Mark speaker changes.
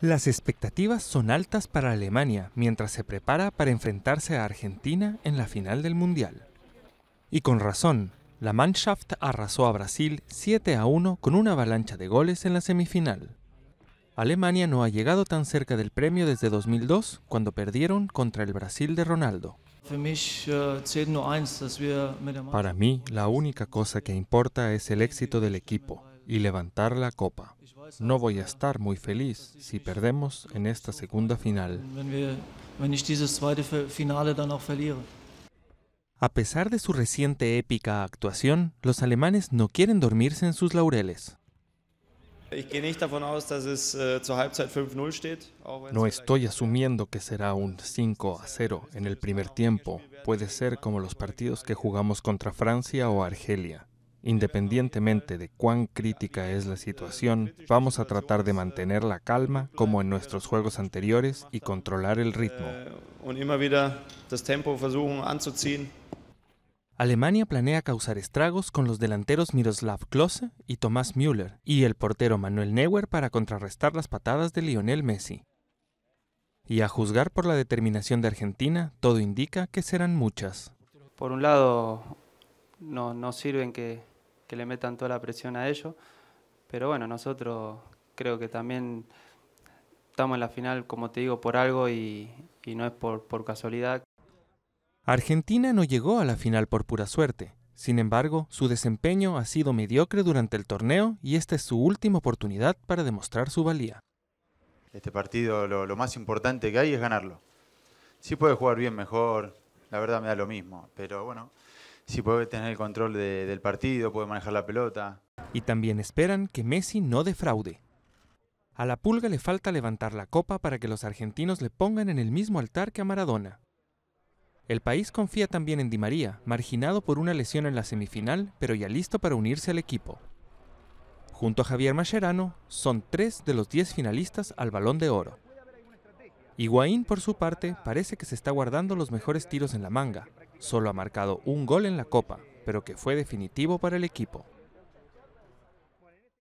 Speaker 1: Las expectativas son altas para Alemania mientras se prepara para enfrentarse a Argentina en la final del Mundial. Y con razón, la Mannschaft arrasó a Brasil 7 a 1 con una avalancha de goles en la semifinal. Alemania no ha llegado tan cerca del premio desde 2002 cuando perdieron contra el Brasil de Ronaldo. Äh, para mí, la única cosa que importa es el éxito del equipo, y levantar la copa. No voy a estar muy feliz si perdemos en esta segunda final. A pesar de su reciente épica actuación, los alemanes no quieren dormirse en sus laureles.
Speaker 2: Äh, no
Speaker 1: estoy asumiendo que será un 5 a 0 en el primer tiempo. Puede ser como los partidos que jugamos contra Francia o Argelia. Independientemente de cuán crítica es la situación, vamos a tratar de mantener la calma como en nuestros juegos anteriores y controlar el ritmo. Eh, Alemania planea causar estragos con los delanteros Miroslav Klose y Thomas Müller y el portero Manuel Neuer para contrarrestar las patadas de Lionel Messi. Y a juzgar por la determinación de Argentina, todo indica que serán muchas.
Speaker 3: Por un lado, no, no sirven que, le metan toda la presión a ellos. Pero bueno, nosotros creo que también estamos en la final, como te digo, por algo y, no es por, por casualidad.
Speaker 1: Argentina no llegó a la final por pura suerte. Sin embargo, su desempeño ha sido mediocre durante el torneo y esta es su última oportunidad para demostrar su valía.
Speaker 3: Este partido lo, más importante que hay es ganarlo. Si puede jugar bien mejor, la verdad me da lo mismo, pero bueno, si puede tener el control del partido, puede manejar la pelota.
Speaker 1: Y también esperan que Messi no defraude. A la pulga le falta levantar la copa para que los argentinos le pongan en el mismo altar que a Maradona. El país confía también en Di María, marginado por una lesión en la semifinal, pero ya listo para unirse al equipo. Junto a Javier Mascherano, son tres de los diez finalistas al Balón de Oro. Higuaín, por su parte, parece que se está guardando los mejores tiros en la manga, Solo ha marcado un gol en la Copa, pero que fue definitivo para el equipo.